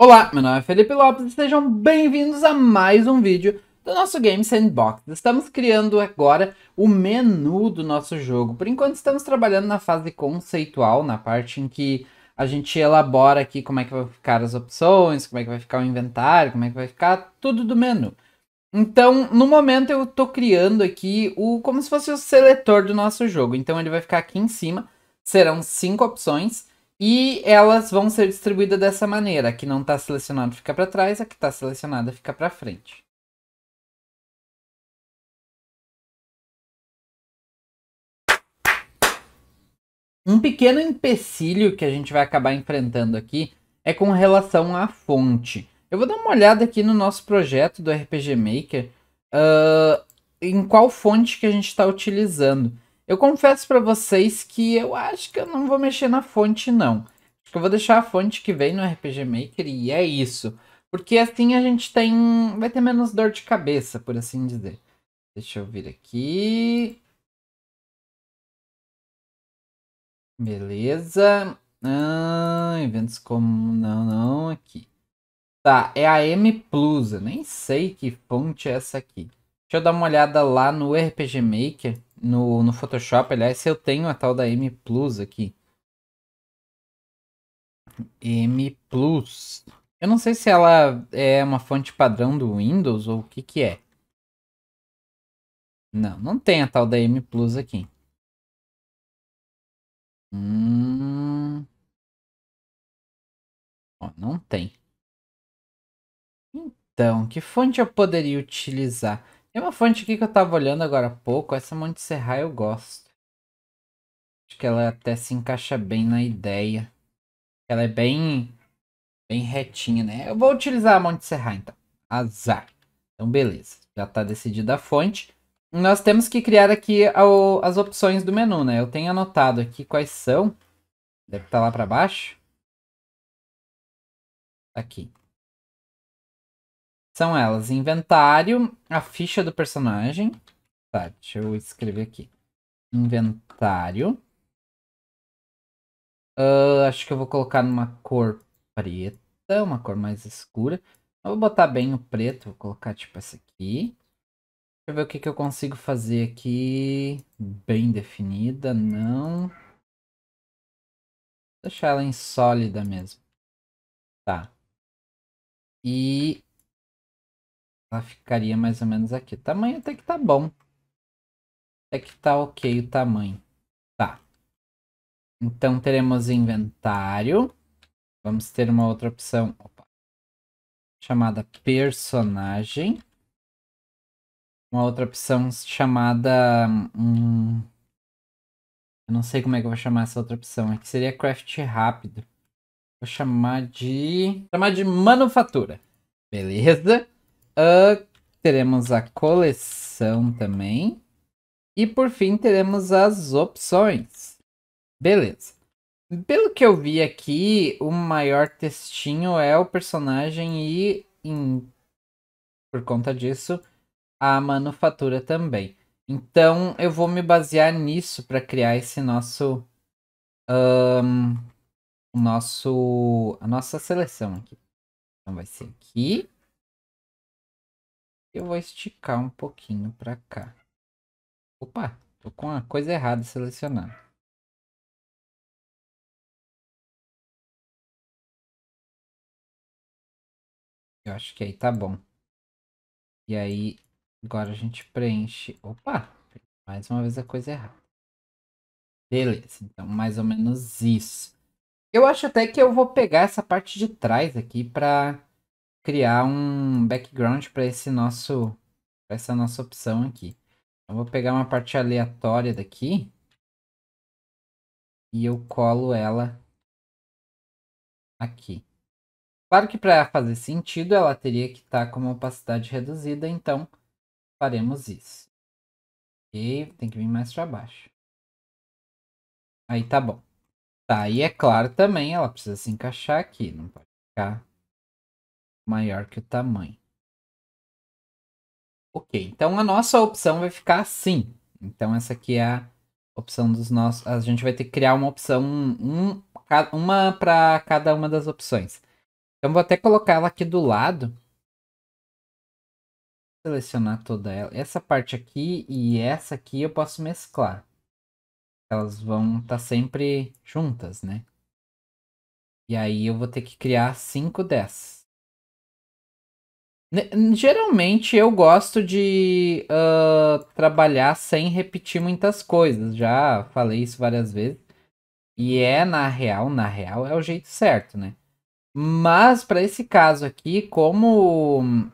Olá, meu nome é Felipe Lopes e sejam bem-vindos a mais um vídeo do nosso Game Sandbox. Estamos criando agora o menu do nosso jogo. Por enquanto estamos trabalhando na fase conceitual, na parte em que a gente elabora aqui como é que vai ficar as opções, como é que vai ficar o inventário, como é que vai ficar tudo do menu. Então, no momento eu estou criando aqui o como se fosse o seletor do nosso jogo. Então ele vai ficar aqui em cima, serão cinco opções e elas vão ser distribuídas dessa maneira. A que não está selecionada fica para trás, a que está selecionada fica para frente. Um pequeno empecilho que a gente vai acabar enfrentando aqui é com relação à fonte. Eu vou dar uma olhada aqui no nosso projeto do RPG Maker, uh, em qual fonte que a gente está utilizando. Eu confesso para vocês que eu acho que eu não vou mexer na fonte, não. Acho que eu vou deixar a fonte que vem no RPG Maker e é isso. Porque assim a gente tem. Vai ter menos dor de cabeça, por assim dizer. Deixa eu vir aqui. Beleza. Ah, eventos como. Não, não, aqui. Tá, é a M Plus. Eu nem sei que fonte é essa aqui. Deixa eu dar uma olhada lá no RPG Maker no, no Photoshop, aliás, eu tenho a tal da M Plus aqui. M Plus. Eu não sei se ela é uma fonte padrão do Windows ou o que que é. Não, não tem a tal da M Plus aqui. Hum... Ó, não tem. Então, que fonte eu poderia utilizar? Tem uma fonte aqui que eu tava olhando agora há pouco, essa Monte Serra eu gosto. Acho que ela até se encaixa bem na ideia. Ela é bem bem retinha, né? Eu vou utilizar a Monte Serra então. Azar. Então beleza, já tá decidida a fonte. Nós temos que criar aqui as opções do menu, né? Eu tenho anotado aqui quais são. Deve estar tá lá para baixo. Tá aqui. São elas: inventário, a ficha do personagem. Tá, deixa eu escrever aqui. Inventário. Uh, acho que eu vou colocar numa cor preta, uma cor mais escura. Eu vou botar bem o preto, vou colocar tipo essa aqui. Deixa eu ver o que, que eu consigo fazer aqui. Bem definida, não. deixar ela em sólida mesmo. Tá. E ela ficaria mais ou menos aqui. O tamanho até que tá bom. Até que tá ok o tamanho. Tá. Então teremos inventário. Vamos ter uma outra opção. Opa. Chamada personagem. Uma outra opção chamada... Hum, eu não sei como é que eu vou chamar essa outra opção. Aqui é seria craft rápido. Vou chamar de... Vou chamar de manufatura. Beleza. Uh, teremos a coleção também. E por fim teremos as opções. Beleza. Pelo que eu vi aqui, o maior textinho é o personagem e, em, por conta disso, a manufatura também. Então eu vou me basear nisso para criar esse nosso. Um, nosso. a nossa seleção aqui. Então vai ser aqui. Eu vou esticar um pouquinho para cá. Opa, tô com a coisa errada selecionando. Eu acho que aí tá bom. E aí, agora a gente preenche... Opa, mais uma vez a coisa errada. Beleza, então mais ou menos isso. Eu acho até que eu vou pegar essa parte de trás aqui para criar um background para esse nosso pra essa nossa opção aqui. Eu vou pegar uma parte aleatória daqui e eu colo ela aqui. Claro que para fazer sentido ela teria que estar tá com uma opacidade reduzida, então faremos isso. e tem que vir mais para baixo. Aí tá bom. Tá, e é claro também, ela precisa se encaixar aqui, não pode ficar maior que o tamanho. Ok, então a nossa opção vai ficar assim. Então essa aqui é a opção dos nossos... A gente vai ter que criar uma opção, um, uma para cada uma das opções. Então vou até colocar ela aqui do lado. Selecionar toda ela. Essa parte aqui e essa aqui eu posso mesclar. Elas vão estar tá sempre juntas, né? E aí eu vou ter que criar cinco dessas. Geralmente eu gosto de uh, trabalhar sem repetir muitas coisas. Já falei isso várias vezes. E é, na real, na real, é o jeito certo, né? Mas para esse caso aqui, como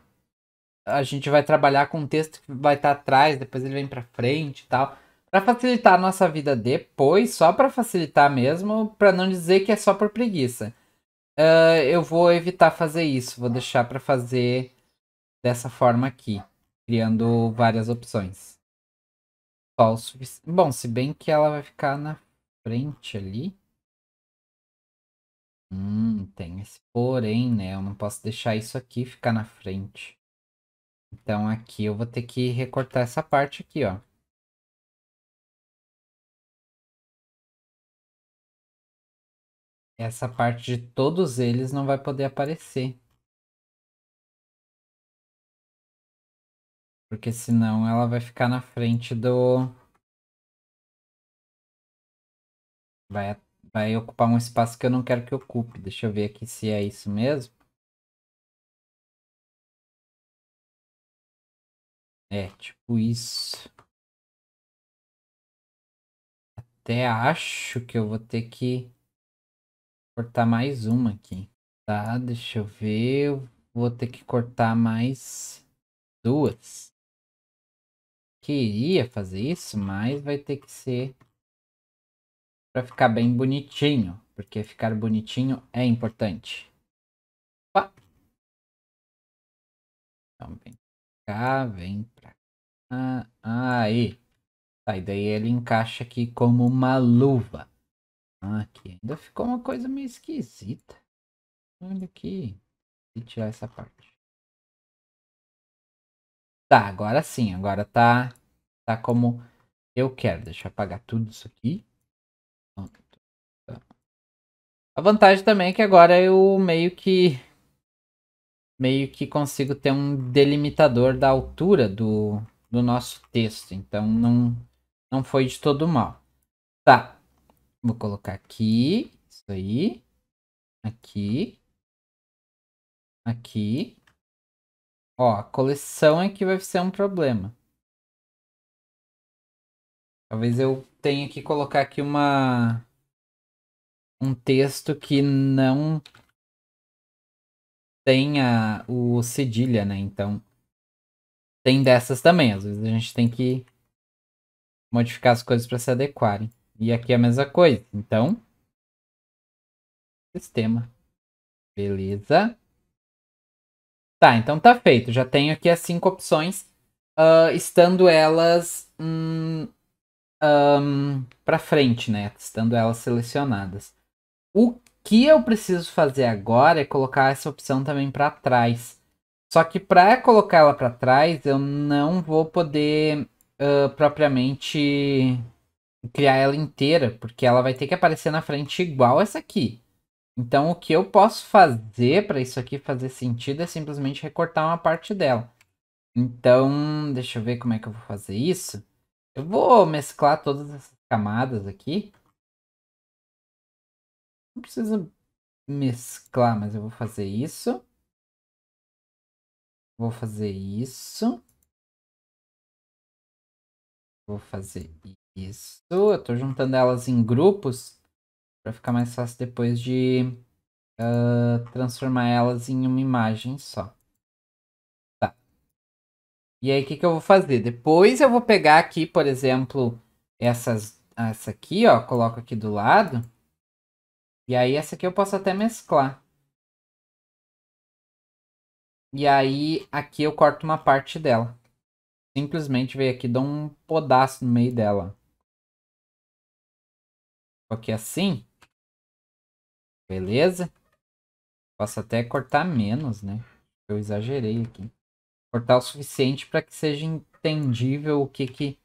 a gente vai trabalhar com um texto que vai estar tá atrás, depois ele vem para frente e tal, para facilitar a nossa vida depois, só para facilitar mesmo, para não dizer que é só por preguiça. Uh, eu vou evitar fazer isso, vou deixar para fazer dessa forma aqui, criando várias opções. Só o Bom, se bem que ela vai ficar na frente ali. Hum, tem esse porém, né? Eu não posso deixar isso aqui ficar na frente. Então aqui eu vou ter que recortar essa parte aqui, ó. Essa parte de todos eles não vai poder aparecer. Porque senão ela vai ficar na frente do. Vai, vai ocupar um espaço que eu não quero que ocupe. Deixa eu ver aqui se é isso mesmo. É, tipo isso. Até acho que eu vou ter que cortar mais uma aqui. Tá, deixa eu ver. Eu vou ter que cortar mais duas queria fazer isso, mas vai ter que ser para ficar bem bonitinho, porque ficar bonitinho é importante. Opa. Então vem cá, vem pra cá. Aí. Tá, e daí ele encaixa aqui como uma luva. Aqui ainda ficou uma coisa meio esquisita. Olha aqui. E tirar essa parte. Tá, agora sim, agora tá, tá como eu quero. Deixa eu apagar tudo isso aqui. A vantagem também é que agora eu meio que meio que consigo ter um delimitador da altura do, do nosso texto, então não não foi de todo mal. Tá. Vou colocar aqui, isso aí, aqui, aqui Ó, a coleção é que vai ser um problema. Talvez eu tenha que colocar aqui uma um texto que não tenha o cedilha, né? Então tem dessas também. Às vezes a gente tem que modificar as coisas para se adequarem. E aqui é a mesma coisa. Então, sistema. Beleza. Tá, então tá feito. Já tenho aqui as cinco opções, uh, estando elas hum, um, para frente, né? Estando elas selecionadas. O que eu preciso fazer agora é colocar essa opção também para trás. Só que para colocar ela para trás, eu não vou poder uh, propriamente criar ela inteira, porque ela vai ter que aparecer na frente igual essa aqui. Então, o que eu posso fazer para isso aqui fazer sentido é simplesmente recortar uma parte dela. Então, deixa eu ver como é que eu vou fazer isso. Eu vou mesclar todas essas camadas aqui. Não precisa mesclar, mas eu vou fazer isso. Vou fazer isso. Vou fazer isso. Eu estou juntando elas em grupos para ficar mais fácil depois de uh, transformar elas em uma imagem só. Tá. E aí, o que, que eu vou fazer? Depois eu vou pegar aqui, por exemplo, essas, essa aqui, ó, coloco aqui do lado. E aí, essa aqui eu posso até mesclar. E aí, aqui eu corto uma parte dela. Simplesmente veio aqui, dou um podaço no meio dela. Aqui assim. Beleza? Posso até cortar menos, né? Eu exagerei aqui. Cortar o suficiente para que seja entendível o que que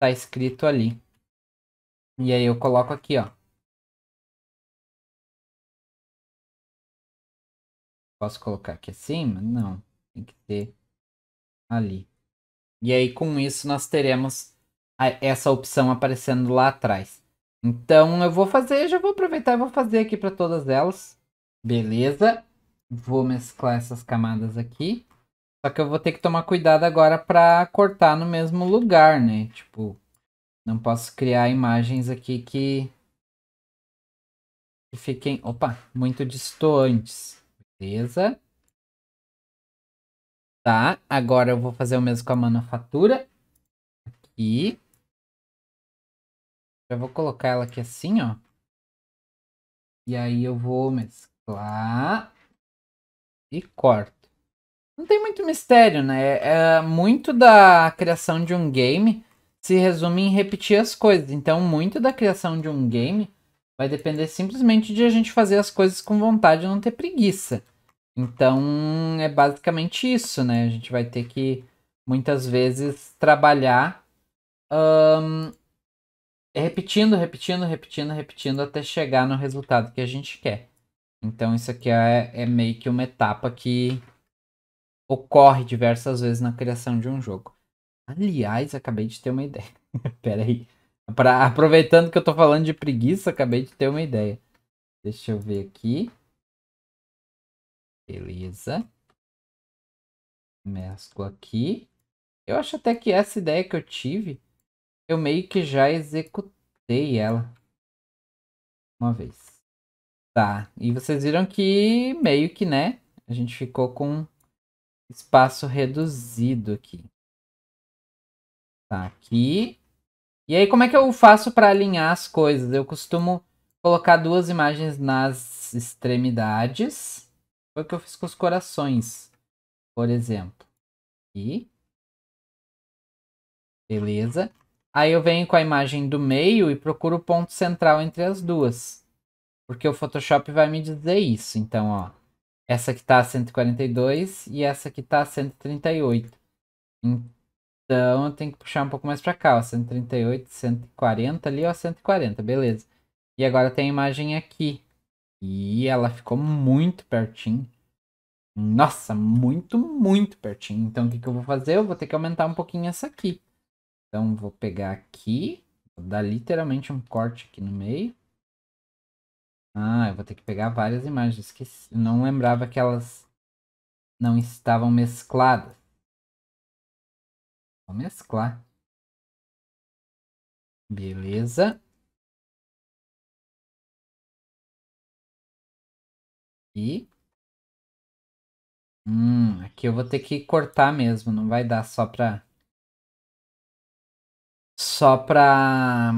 tá escrito ali. E aí eu coloco aqui, ó. Posso colocar aqui acima? Não, tem que ter ali. E aí com isso nós teremos essa opção aparecendo lá atrás. Então eu vou fazer, já vou aproveitar e vou fazer aqui para todas elas. Beleza. Vou mesclar essas camadas aqui. Só que eu vou ter que tomar cuidado agora para cortar no mesmo lugar, né? Tipo, não posso criar imagens aqui que, que fiquem, opa, muito distantes. Beleza. Tá, agora eu vou fazer o mesmo com a manufatura. Aqui. Já vou colocar ela aqui assim, ó. E aí eu vou mesclar e corto. Não tem muito mistério, né? É, é, muito da criação de um game se resume em repetir as coisas. Então, muito da criação de um game vai depender simplesmente de a gente fazer as coisas com vontade e não ter preguiça. Então, é basicamente isso, né? A gente vai ter que, muitas vezes, trabalhar um, repetindo, repetindo, repetindo, repetindo até chegar no resultado que a gente quer. Então isso aqui é, é meio que uma etapa que ocorre diversas vezes na criação de um jogo. Aliás, acabei de ter uma ideia. Pera aí. Pra, aproveitando que eu tô falando de preguiça, acabei de ter uma ideia. Deixa eu ver aqui. Beleza. Mesclo aqui. Eu acho até que essa ideia que eu tive eu meio que já executei ela. Uma vez. Tá, e vocês viram que meio que, né, a gente ficou com espaço reduzido aqui. Tá, aqui. E aí, como é que eu faço para alinhar as coisas? Eu costumo colocar duas imagens nas extremidades. Foi o que eu fiz com os corações, por exemplo. Aqui. Beleza. Aí eu venho com a imagem do meio e procuro o ponto central entre as duas. Porque o Photoshop vai me dizer isso. Então, ó. Essa aqui tá 142 e essa aqui tá 138. Então, eu tenho que puxar um pouco mais pra cá, ó. 138, 140 ali, ó. 140, beleza. E agora tem a imagem aqui. E ela ficou muito pertinho. Nossa, muito, muito pertinho. Então, o que, que eu vou fazer? Eu vou ter que aumentar um pouquinho essa aqui. Então vou pegar aqui, vou dar literalmente um corte aqui no meio. Ah, eu vou ter que pegar várias imagens, esqueci. Eu não lembrava que elas não estavam mescladas. Vou mesclar. Beleza. E... Hum, aqui eu vou ter que cortar mesmo, não vai dar só pra só para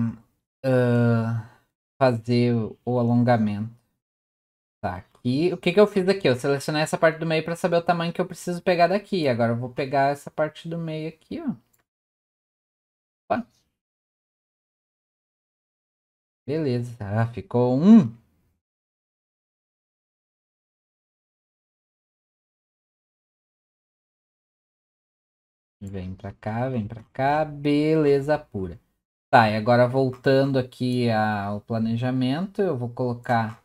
uh, ah, fazer o alongamento. Tá, aqui. O que, que eu fiz aqui? Eu selecionei essa parte do meio para saber o tamanho que eu preciso pegar daqui. Agora eu vou pegar essa parte do meio aqui, ó. Opa. Beleza, ah, ficou um Vem pra cá, vem pra cá. Beleza pura. Tá, e agora voltando aqui ao planejamento, eu vou colocar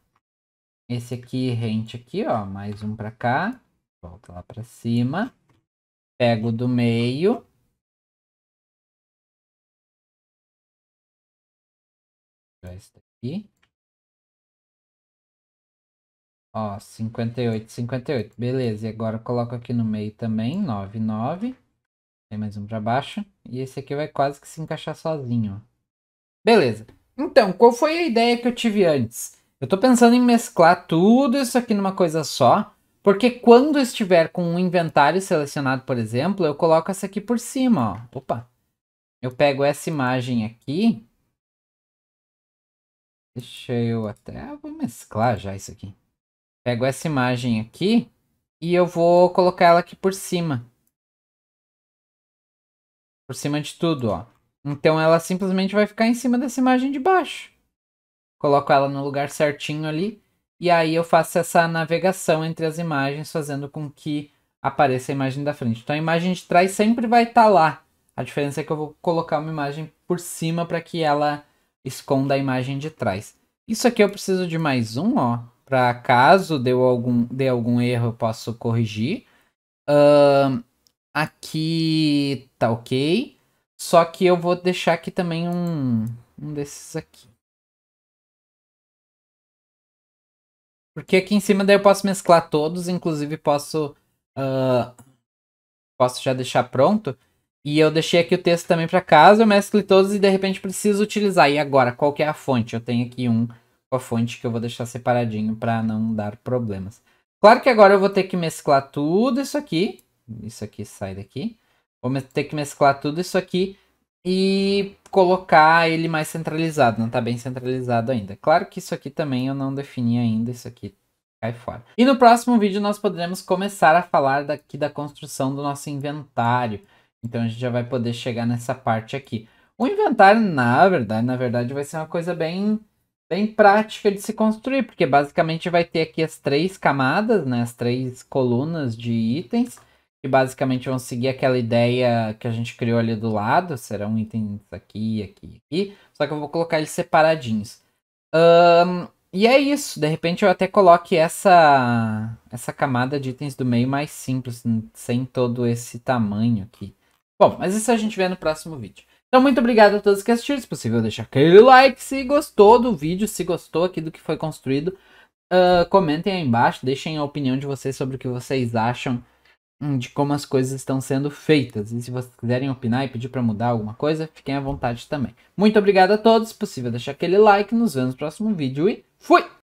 esse aqui rente aqui, ó. Mais um pra cá. Volta lá pra cima. Pego do meio. Esse daqui. Ó, 58, 58. Beleza, e agora eu coloco aqui no meio também, 9, 9. Tem mais um para baixo. E esse aqui vai quase que se encaixar sozinho. Beleza. Então, qual foi a ideia que eu tive antes? Eu estou pensando em mesclar tudo isso aqui numa coisa só. Porque quando estiver com um inventário selecionado, por exemplo, eu coloco essa aqui por cima, ó. Opa! Eu pego essa imagem aqui. Deixa eu até... Ah, vou mesclar já isso aqui. Pego essa imagem aqui e eu vou colocar ela aqui por cima. Por cima de tudo, ó. Então ela simplesmente vai ficar em cima dessa imagem de baixo. Coloco ela no lugar certinho ali. E aí eu faço essa navegação entre as imagens, fazendo com que apareça a imagem da frente. Então a imagem de trás sempre vai estar tá lá. A diferença é que eu vou colocar uma imagem por cima para que ela esconda a imagem de trás. Isso aqui eu preciso de mais um, ó. Para caso deu algum, dê algum erro, eu posso corrigir. Uh, Aqui tá ok. Só que eu vou deixar aqui também um, um desses aqui. Porque aqui em cima daí eu posso mesclar todos, inclusive posso, uh, posso já deixar pronto. E eu deixei aqui o texto também para casa, eu mesclei todos e de repente preciso utilizar. E agora, qual que é a fonte? Eu tenho aqui um com a fonte que eu vou deixar separadinho para não dar problemas. Claro que agora eu vou ter que mesclar tudo isso aqui isso aqui sai daqui. Vou ter que mesclar tudo isso aqui e colocar ele mais centralizado, não está bem centralizado ainda. Claro que isso aqui também eu não defini ainda, isso aqui cai fora. E no próximo vídeo nós poderemos começar a falar daqui da construção do nosso inventário. Então a gente já vai poder chegar nessa parte aqui. O inventário, na verdade, na verdade vai ser uma coisa bem bem prática de se construir, porque basicamente vai ter aqui as três camadas, né, as três colunas de itens, que basicamente vão seguir aquela ideia que a gente criou ali do lado. Serão itens aqui, aqui, aqui. Só que eu vou colocar eles separadinhos. Um, e é isso. De repente eu até coloque essa, essa camada de itens do meio mais simples, sem todo esse tamanho aqui. Bom, mas isso a gente vê no próximo vídeo. Então, muito obrigado a todos que assistiram. Se possível, deixar aquele like se gostou do vídeo, se gostou aqui do que foi construído. Uh, comentem aí embaixo, deixem a opinião de vocês sobre o que vocês acham Hum, de como as coisas estão sendo feitas. E se vocês quiserem opinar e pedir para mudar alguma coisa, fiquem à vontade também. Muito obrigado a todos. Se possível, deixar aquele like. Nos vemos no próximo vídeo e fui!